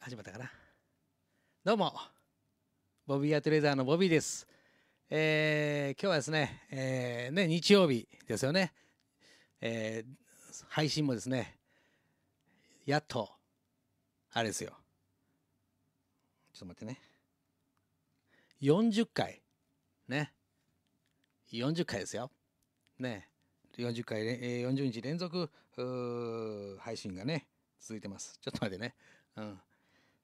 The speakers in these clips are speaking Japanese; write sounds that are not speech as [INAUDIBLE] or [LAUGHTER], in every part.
始まったかなどうもボビーアトレーザーのボビーです、えー、今日はですね,、えーね、日曜日ですよね、えー、配信もですねやっとあれですよちょっと待ってね40回ね40回ですよね40回、え40日連続配信がね続いてますちょっと待ってねうん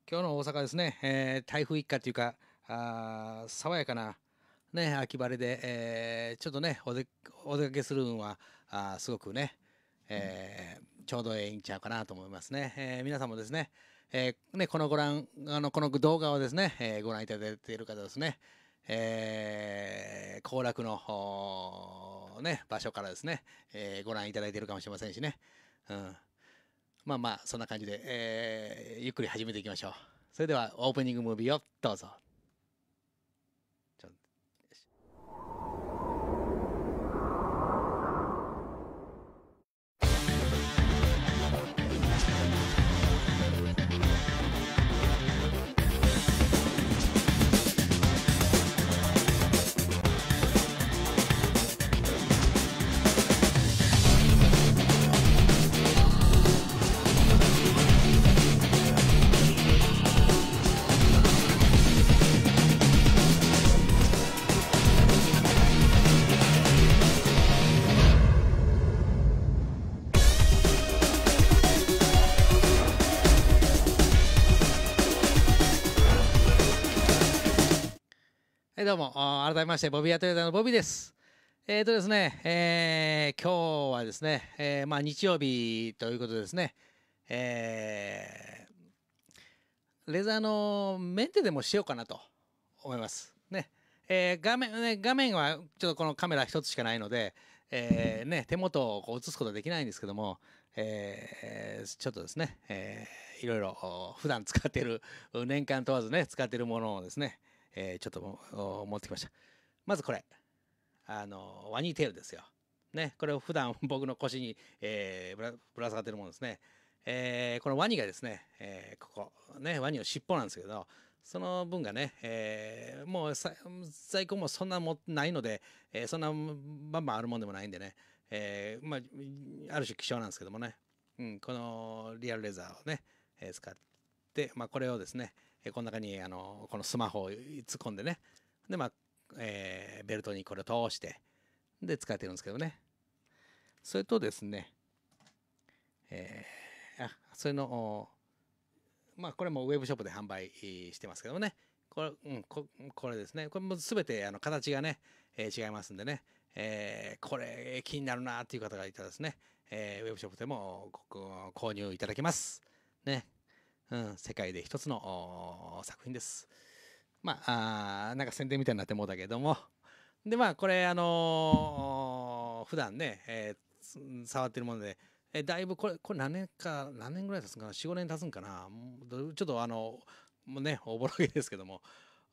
今日の大阪ですね、えー、台風一過というか、あ爽やかな、ね、秋晴れで、えー、ちょっとねお出、お出かけするのは、あすごくね、えー、ちょうどええんちゃうかなと思いますね。えー、皆さんもですね、えー、ねこのご覧あのこの動画をですね、えー、ご覧いただいている方ですね、えー、行楽の、ね、場所からですね、えー、ご覧いただいているかもしれませんしね。うんまあまあそんな感じで、えー、ゆっくり始めていきましょうそれではオープニングムービーをどうぞどうも改めましてボビーアトヨタのボビーです。えーとですね、えー、今日はですね、えー、まあ日曜日ということですね、えー、レザーのメンテでもしようかなと思います。ね、えー、画面ね画面はちょっとこのカメラ一つしかないので、えー、ね手元をこう映すことはできないんですけども。えー、ちょっとですね、えー、いろいろ普段使っている年間問わずね使っているものをですね、えー、ちょっと持ってきました。まずこれ。あの、ワニテールですよ。ね、これを普段僕の腰に、えー、ぶらぶら下がってるものですね。えー、このワニがですね、えー、ここ、ね、ワニの尻尾なんですけど、その分がね、えー、もう在庫もそんなもないので、えー、そんなバンバンあるもんでもないんでね、えー、まあ、ある種希少なんですけどもね、うん、このリアルレザーをね、え使って、まあ、これをですね、えこの中にあのこのスマホを突っ込んでねでまあ、えー、ベルトにこれを通してで使えてるんですけどねそれとですねえー、あそれのまあこれもウェブショップで販売してますけどもねこれ,、うん、ここれですねこれも全てあの形がね、えー、違いますんでね、えー、これ気になるなっていう方がいたらですね、えー、ウェブショップでも購入いただけます。ね、世界で一つの作品です。まあ、あなんか宣伝みたいになってもうたけども。で、まあ、これ、あのー、普段ね、えー、触ってるもので、えだいぶこれ、これ何年か、何年ぐらい経つんかな、4、5年経つんかな。ちょっとあの、もうね、おぼろげですけども、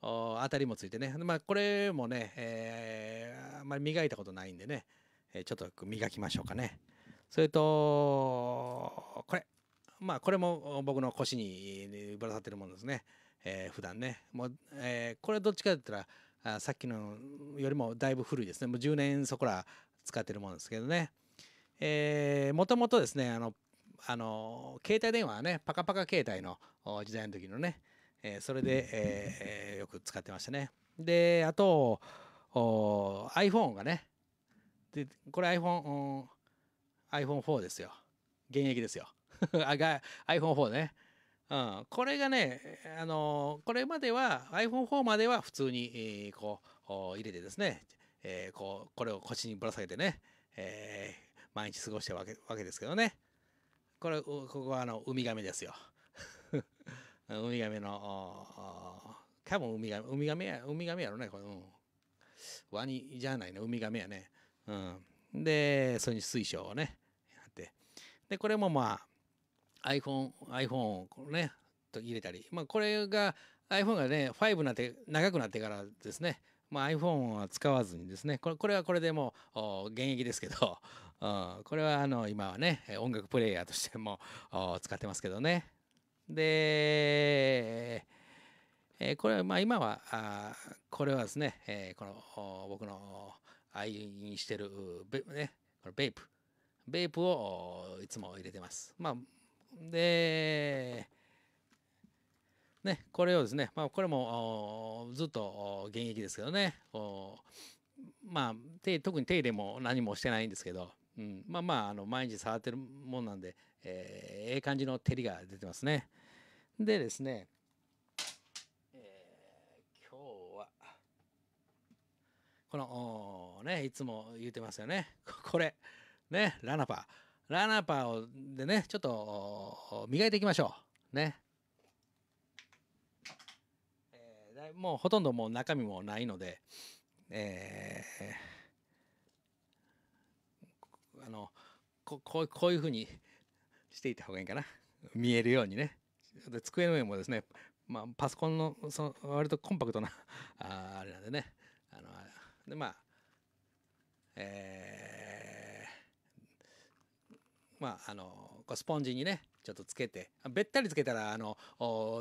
当たりもついてね。まあ、これもね、えー、あんまり磨いたことないんでね、えちょっと磨きましょうかね。それと、これ、まあこれも僕の腰にぶら下ってるものですね、えー、普段ねもう、えー、これどっちかって言ったらあさっきのよりもだいぶ古いですねもう10年そこら使ってるものですけどねもともとですねあのあの携帯電話はねパカパカ携帯の時代の時のね、えー、それで、えー、よく使ってましたねであと iPhone がねでこれ iPhone iPhone4 ですよ現役ですよ [LAUGHS] あが iPhone4 ね。うん、これがね、あのー、これまでは iPhone4 までは普通に、えー、こう入れてですね、えー、こうこれを腰にぶら下げてね、えー、毎日過ごしてるわけわけですけどねこれここはあのウミガメですよ [LAUGHS] ウミガメの多分ウミガメウミガメやウミガメやろねこれ、うん、ワニじゃないねウミガメやね、うん、でそれに水晶をねやってでこれもまあ iPhone, iPhone をね、と入れたり、まあ、これが iPhone がね、5なんて長くなってからですね、まあ、iPhone は使わずにですね、これこれはこれでもう現役ですけど、[LAUGHS] うん、これはあの今はね、音楽プレイヤーとしても使ってますけどね。で、えー、これはまあ今は、あこれはですね、えー、この僕の愛飲してるベ,、ね、これベイプ、ベイプをいつも入れてます。まあで、ね、これをですね、まあ、これもずっと現役ですけどね、まあ、特に手入れも何もしてないんですけど、うん、まあまああの毎日触ってるもんなんで、えー、ええ感じの照りが出てますね。でですね、えー、今日はこのねいつも言うてますよねこれねラナパー。ラーナーパーをでねちょっと磨いていきましょうね、えー、もうほとんどもう中身もないのでえー、あのこここういうふうにしていた方がいいかな見えるようにねで机の上もですね、まあ、パソコンのその割とコンパクトなああれなんでねあのでまあえーまあ、あの、こうスポンジにね、ちょっとつけて、べったりつけたら、あの、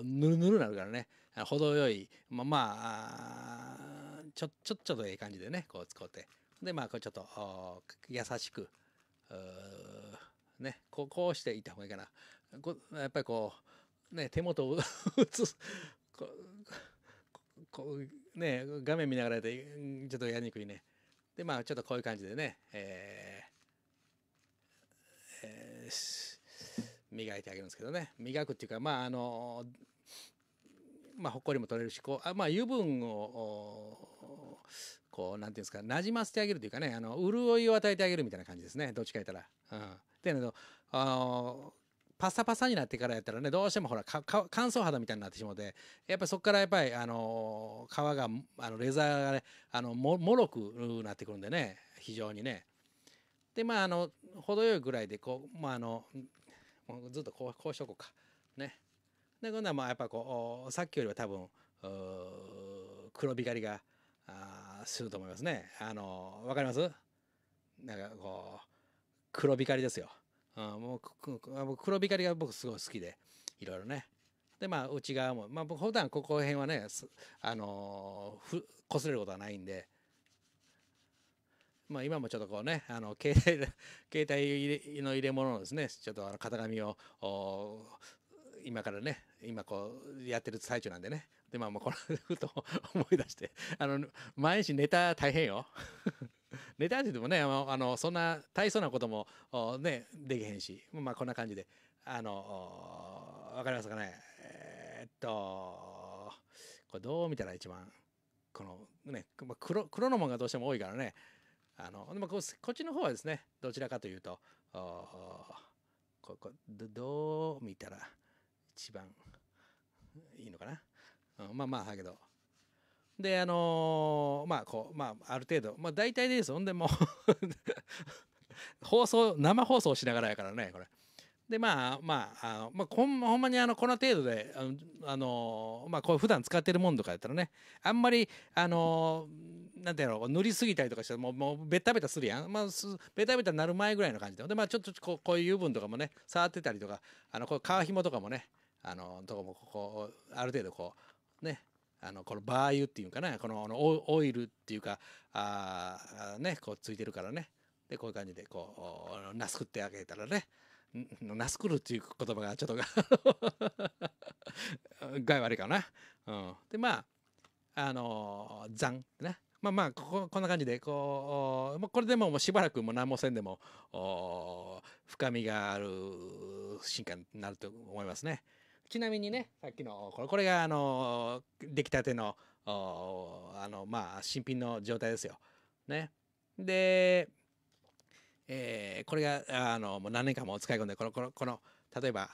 ぬるぬるなるからね、程よい、まあ、まあ、ちょ、ちょ、ちょっとええ感じでね、こう使って。で、まあ、こうちょっと、優しく、ね、こう、こうしていった方がいいかな。こやっぱりこう、ね、手元を [LAUGHS] 映す、こう、こうね、画面見ながらでちょっとやりにくいね。で、まあ、ちょっとこういう感じでね、え磨いてあげるんですけどね磨くっていうかまああのまあほこりも取れるしこうあまあ油分をこうなんていうんですかなじませてあげるというかねあの潤いを与えてあげるみたいな感じですねどっちか言ったら。うん、っていうのとあのパサパサになってからやったらねどうしてもほら乾燥肌みたいになってしまうでやっぱそこからやっぱりあの皮があのレザーがねあのももろくなってくるんでね非常にねでまああの程よいぐらいでこうまああのずっとこうこうしとこうかねで今度はまあやっぱこうさっきよりは多分黒光りがあすると思いますねあのわかりますなんかこう黒光りですよ、うん、もう黒光りが僕すごい好きでいろいろねでまあ内側もまあ僕普段ここ辺はねあのふ擦れることはないんでまあ、今もちょっとこうねあの携帯 [LAUGHS] 携帯の入れ物のですねちょっとあの型紙を今からね今こうやってる最中なんでねでまあもうこのふと [LAUGHS] 思い出してあの毎日ネタ大変よ [LAUGHS] ネタってでもねあのそんな大層なこともねできへんしまあこんな感じであのわかりますかねえー、っとこれどう見たら一番このね黒黒のもんがどうしても多いからねあのでもこっちの方はですねどちらかというとここどう見たら一番いいのかな、うん、まあまあだけどであのー、まあこうまあある程度まあ大体ですほんでもう [LAUGHS] 放送生放送しながらやからねこれでまあまああまあほんほんまにあのこの程度であの、あのー、まあこう普段使ってるもんとかやったらねあんまりあのーなんていうの塗りすぎたりとかしてもうもうベタベタするやん、まあ、ベタベタなる前ぐらいの感じでで、まあ、ちょっとこうこういう油分とかもね触ってたりとかあのこう皮ひもとかもねあのとこもここある程度こうねあのこのバー油っていうかなこのオイルっていうかあねこうついてるからねでこういう感じでこうなすくってあげたらねナスクルっていう言葉がちょっと害 [LAUGHS] 悪いかな。うん、でまああの残ってねまあまあこここんな感じでこうこれでもうしばらくも何もせんでも深みがある進化になると思いますね。ちなみにねさっきのこれこれがあの出来たてのあのまあ新品の状態ですよ。ね、で、えー、これがあのもう何年間も使い込んでこのこのこの例えば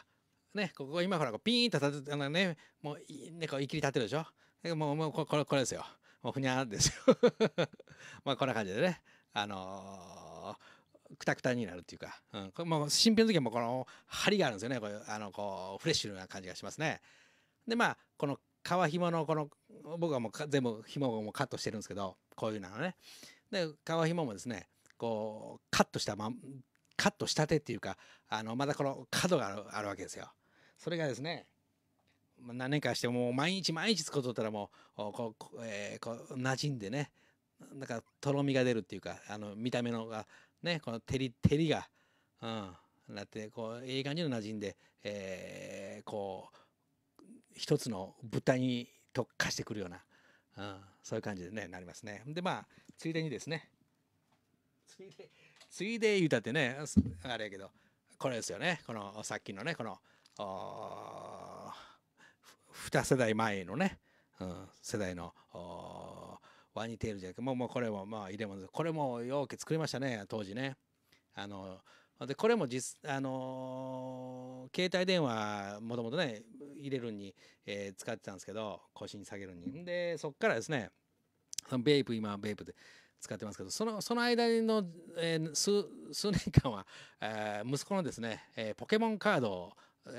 ねここ今ほらこうピーンと立ててねもういねこういきり立てるでしょ。もうもうこれこれですよ。もうふにゃですよ [LAUGHS] まあこんな感じでねあのー、くたくたになるっていうか、うん、これもう新品の時もこの張りがあるんですよねこうあのこうフレッシュな感じがしますねでまあこの皮紐のこの僕はもう全部紐をもカットしてるんですけどこういうのねで皮紐もですねこうカットしたまカットしたてっていうかあのまだこの角があるわけですよそれがですね何年かしてもう毎日毎日作っとったらもうこう、えー、こう馴染んでねなんかとろみが出るっていうかあの見た目のがねこの照り照りが、うん、なってこういい感じの馴染んで、えー、こう一つの舞台に特化してくるような、うん、そういう感じでねなりますね。でまあついでにですねついでついで言うたってねあれやけどこれですよねこのさっきのねこの。二世代前のね、うん、世代のワニテールじゃなくてもうもうこれもまあ入れ物ですこれも容器作りましたね当時ね。あのでこれも実、あのー、携帯電話もともとね入れるに、えー、使ってたんですけど腰に下げるにでそっからですねそのベイプ今ベイプで使ってますけどそのその間の、えー、数数年間は、えー、息子のですね、えー、ポケモンカードを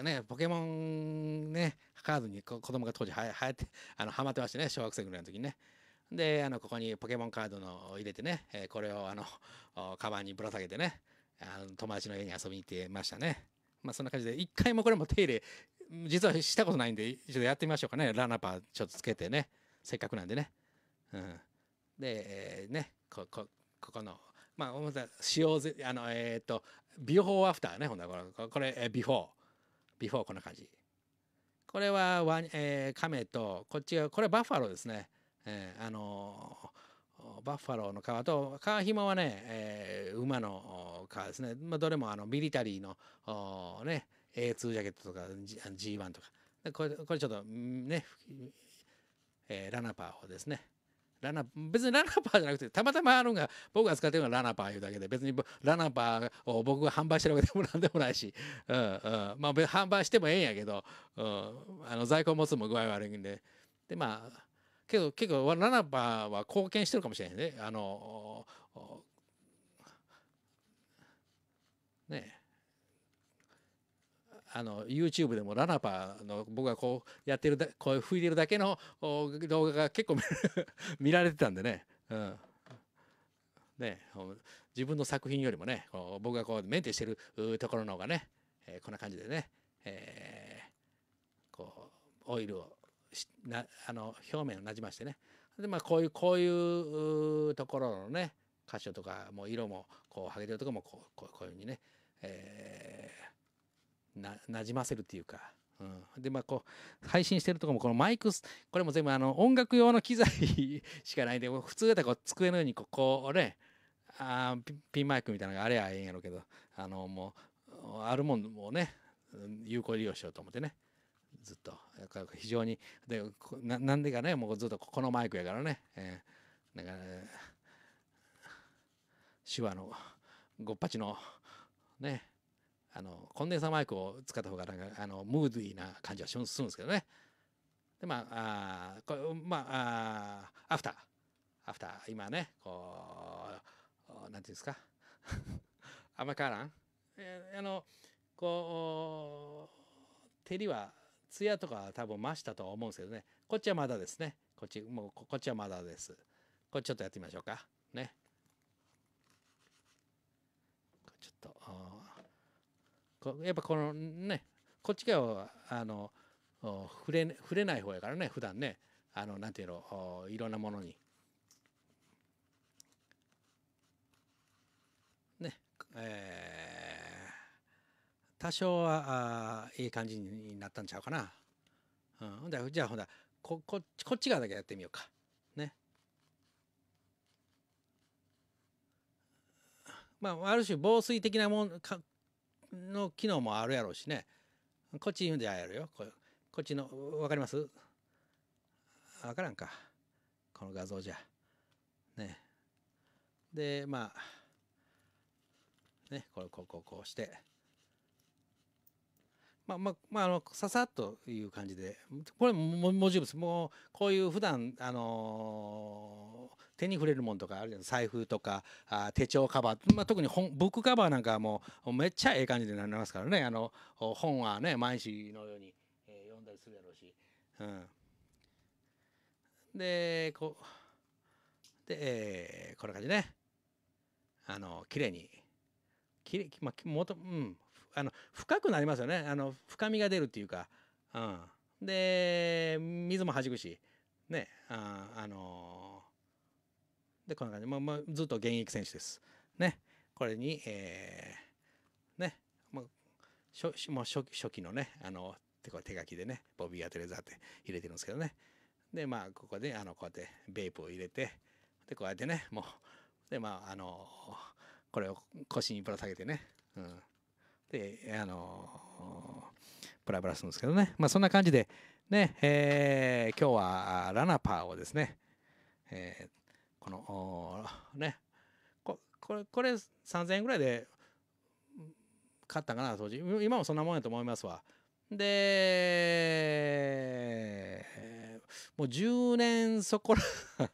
ね、ポケモンね、カードに子供が当時はやって、あの、はまってましてね、小学生ぐらいの時にね。で、あの、ここにポケモンカードの入れてね、えこれをあの、カバンにぶら下げてね、あの友達の家に遊びに行ってましたね。まあそんな感じで、一回もこれも手入れ、実はしたことないんで、一度やってみましょうかね。ラナパーちょっとつけてね、せっかくなんでね。うん。で、えー、ね、こ、こ、ここの、まあ、使用ぜ、あの、えっ、ー、と、ビフォーアフターね、ほんなこれ、これ、ビフォー。ビフォーこんな感じこれはワ、えー、カメとこっちがこれバッファローですね、えー、あのー、バッファローの皮と皮ひもはね、えー、馬の皮ですね、まあ、どれもあのミリタリーのー、ね、A2 ジャケットとか G1 とかこれこれちょっとね、えー、ラナパーをですねラナ別にラナパーじゃなくてたまたまあるのが僕が使ってるのがラナパーいうだけで別にラナパーを僕が販売してるわけでもなんでもないし、[LAUGHS] うんうん、まあ販売してもええんやけど、うん、あの在庫持つも具合悪いんででまあけど結構ラナパーは貢献してるかもしれないねあのあの YouTube でもラナパの僕がこうやってるだこう吹いてるだけの動画が結構 [LAUGHS] 見られてたんでね。うんね、自分の作品よりもねこう僕がこうメンテしてるところの方がね、えー、こんな感じでね、えー、こうオイルをなあの表面をなじましてねで、まあ、こういうこういうところのね箇所とかもう色もこう剥げてるとこもこうこういうふうにね、えーなじませるっていうか。うん、でまあこう配信してるとこもこのマイクこれも全部あの音楽用の機材しかないんで普通だったらこう机のようにこうこうねあピンマイクみたいなのがあれやええんやろうけどあのもうあるもんもね有効利用しようと思ってねずっと非常にでなんでかねもうずっとこのマイクやからね、えー、なんか、ね、手話のごっぱちのねあのコンデンサーマイクを使った方がなんかあのムーディーな感じはするんですけどねでまああこれまああアフターアフター今ねこうなんていうんですか甘か [LAUGHS] らん、えー、あのこう照りは艶とかは多分増したとは思うんですけどねこっちはまだですねこっちもうこっちはまだですこれちょっとやってみましょうかねやっぱこのねこっち側あの触れ触れない方やからね普段ねあのなんていうのいろんなものに。ねえー、多少はあいい感じになったんちゃうかな。うん、だじゃあほんだこここっち側だけやってみようか。ね。まあある種防水的なもんかの機能もあるやろうしねこっち言うんでやるよこっちの分かります分からんかこの画像じゃねでまあねこれこうこうこうして。まあまあまあ、あのささっという感じでこれもも文字物もうこういう普段あのー、手に触れるものとかあるじゃ財布とかあ手帳カバー、まあ、特に本ブックカバーなんかもうめっちゃええ感じでなりますからねあの本はね毎日のように、えー、読んだりするやろうし。うん、でこうで、えー、こんな感じねあの綺麗にきれ、まあ、もとうんあの深くなりますよねあの深みが出るっていうか、うん、で水もはじくしねああのー、でこんな感じ、まあまあ、ずっと現役選手ですねこれに、えー、ね、まあ、初もう初初期のねあの手手書きでねボビー・アテレザーって入れてるんですけどねでまあここであのこうやってベープを入れてでこうやってねもうでまああのこれを腰にぶら下げてね、うん、であのプラブラするんですけどねまあそんな感じでねえー、今日はラナパーをですね、えー、このねこれこれ3000円ぐらいで買ったかな当時今もそんなもんやと思いますわでもう10年そこら [LAUGHS]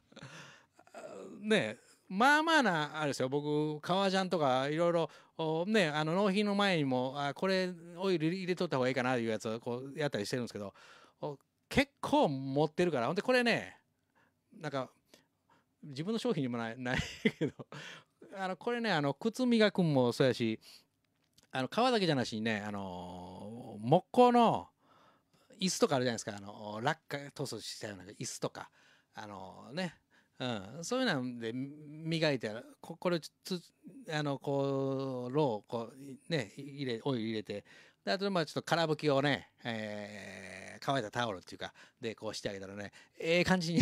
ねまあまあなあれですよ僕革ジャンとかいろいろねあの納品の前にもあこれオイル入れとった方がいいかなというやつをこうやったりしてるんですけど結構持ってるからほんでこれねなんか自分の商品にもないないけど [LAUGHS] あのこれねあの靴磨くんもそうやしあの革だけじゃなしにねあの木工の椅子とかあるじゃないですかあの落下塗装したような椅子とかあのねうん、そういうので磨いてここれつあのこうろうをこうね入れオイル入れてであとまあちょっと空拭きをね、えー、乾いたタオルっていうかでこうしてあげたらねええー、感じに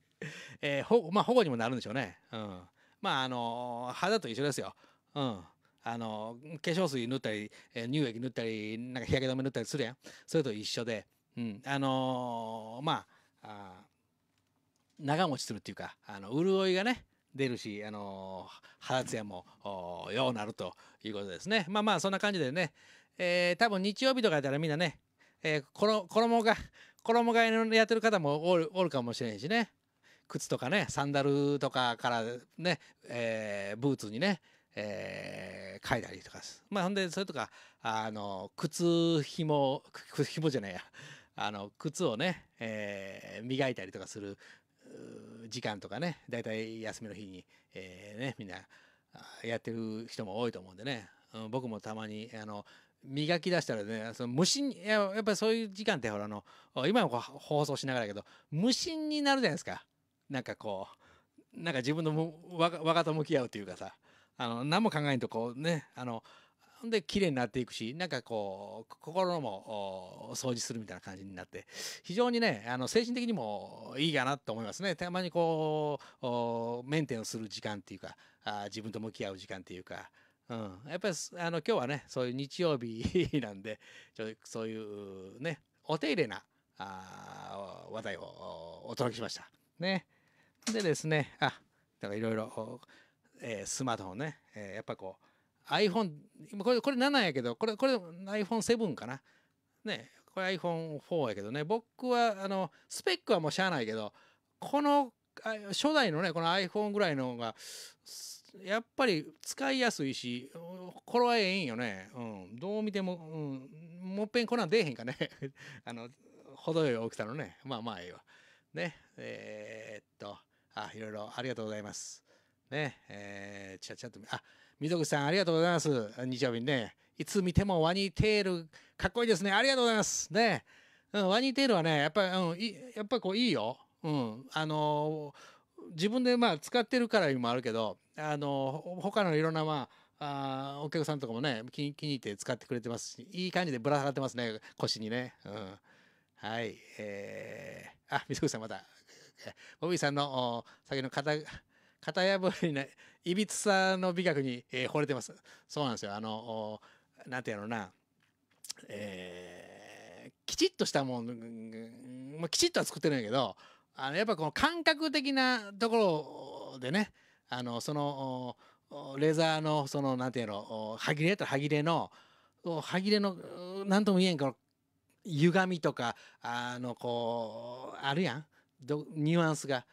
[LAUGHS] えー、ほまあ保護にもなるんでしょうね、うん、まああの肌と一緒ですよ、うん、あの化粧水塗ったり、えー、乳液塗ったりなんか日焼け止め塗ったりするやんそれと一緒で、うん、あのまああ長持ちするっていうかあの潤いがね出るし、あの肌ツヤもようなるということですねまあまあそんな感じでね、えー、多分日曜日とかやったらみんなね、えー、この衣が衣替えのやってる方もおるおるかもしれんしね靴とかねサンダルとかからね、えー、ブーツにねえー、書いたりとかまあほんでそれとかあの靴ひも靴ひもじゃないやあの靴をね、えー、磨いたりとかする時間とかね大体休みの日に、えー、ね、みんなやってる人も多いと思うんでね、うん、僕もたまにあの磨き出したらねその無心ややっぱりそういう時間ってほらあの今も放送しながらやけど無心になるじゃないですかなんかこうなんか自分のわがと向き合うというかさあの何も考えんとこうねあので綺麗になっていくしなんかこう心も掃除するみたいな感じになって非常にねあの精神的にもいいかなと思いますねたまにこうメンテをする時間っていうかあ自分と向き合う時間っていうか。うん、やっぱりあの今日はねそういう日曜日 [LAUGHS] なんでちょそういうねお手入れなあ話題をお届けしました。ね、でですねあだからいろいろ、えスマートフォンね、えー、やっぱこう iPhone これこれ7やけどこれこれ iPhone7 かなねこれ iPhone4 やけどね僕はあのスペックはもうしゃあないけどこの初代のねこの iPhone ぐらいの方がやっぱり使いやすいしこれはええんよね、うん、どう見ても、うん、もっぺんこんなん出えへんかね [LAUGHS] あの程よい大きさのねまあまあええわねえー、っとあいろいろありがとうございますねえー、ちゃちゃっとあ溝口さん、ありがとうございます。日曜日にね、いつ見てもワニテール、かっこいいですね。ありがとうございます。ね。うん、ワニテールはね、やっぱり、うん、いやっぱこういいよ。うん。あのー、自分でまあ使ってるからにもあるけど、あのー、他のいろんなまあ、あお客さんとかもね気気に入って使ってくれてますしいい感じでぶら下がってますね腰にね、うん、はいえー、あ水口さんまたボビーさんのお酒の方型破りな、いびつさの美学に、えー、惚れてます。そうなんですよ。あの、なんていうのな、えー、きちっとしたもん、まあ、きちっとは作ってるんやけど、あの、やっぱこの感覚的なところでね、あの、その、レーザーの、その、なんていうの、歯切れやったら歯切れの、歯切れの、なんとも言えん、この、歪みとか、あの、こう、あるやん。ニュアンスが。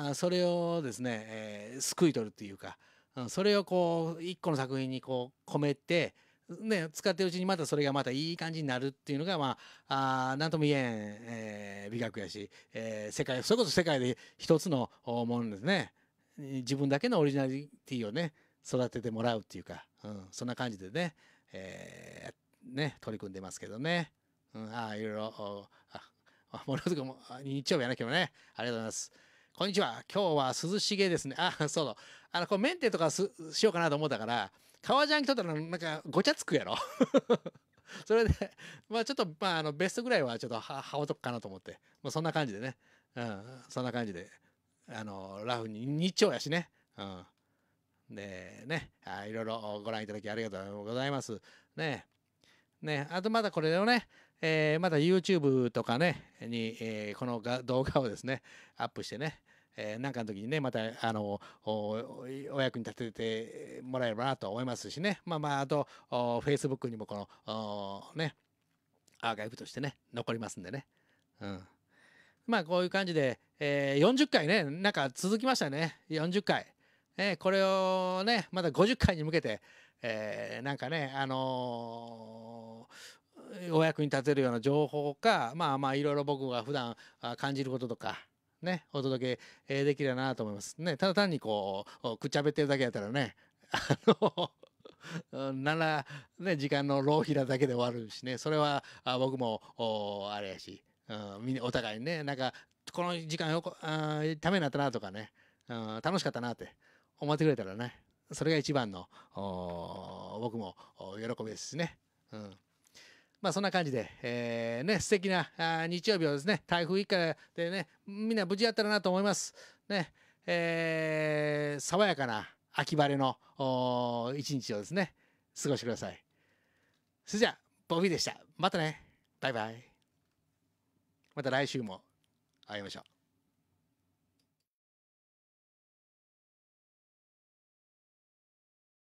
あそれをですね、えー、救い取るっていうか、うん、それをこう一個の作品にこう込めて、ね、使ってるうちにまたそれがまたいい感じになるっていうのが、まあ、あなんとも言えん、えー、美学やし、えー、世界それこそ世界で一つのものですね自分だけのオリジナリティをね育ててもらうっていうか、うん、そんな感じでね,、えー、ね取り組んでますけどね、うん、あいろいろあものすごく日曜日やなきゃねありがとうございます。こんにちは。今日は涼しげですね。あ、そうだ。あの、こう、メンテとかしようかなと思ったから、革ジャン着とったら、なんか、ごちゃつくやろ。[LAUGHS] それで、まあ、ちょっと、まあ、あの、ベストぐらいは、ちょっとは、羽織とくかなと思って。まあ、そんな感じでね。うん、そんな感じで。あの、ラフに、日丁やしね。うん。で、ね。あいろいろご覧いただきありがとうございます。ね。ね。あと、まだこれをね、えー、また YouTube とかね、に、えー、この動画をですね、アップしてね、えー、なんかの時にね、また、あの、お役に立ててもらえればなと思いますしね。まあまあ、あと、Facebook にもこの、ね、アーカイブとしてね、残りますんでね。うん。まあ、こういう感じで、えー、40回ね、なんか続きましたね。40回。えー、これをね、また50回に向けて、えー、なんかね、あのーお役に立てるような情報かまあまあいろいろ僕が普段感じることとかねお届けできればなと思いますねただ単にこうくっちゃべってるだけやったらね [LAUGHS] あのなら、ね、時間の浪費なだけで終わるしねそれはあ僕もあれやし、うん、お互いにねなんかこの時間よこあためになったなとかね、うん、楽しかったなって思ってくれたらねそれが一番の僕も喜びですね。うんまあそんな感じで、えー、ね、素敵なあ日曜日をですね、台風一過でね、みんな無事やったらなと思います。ね、えー、爽やかな秋晴れの一日をですね、過ごしてください。それじゃあ、ボビーでした。またね。バイバイ。また来週も会いましょう。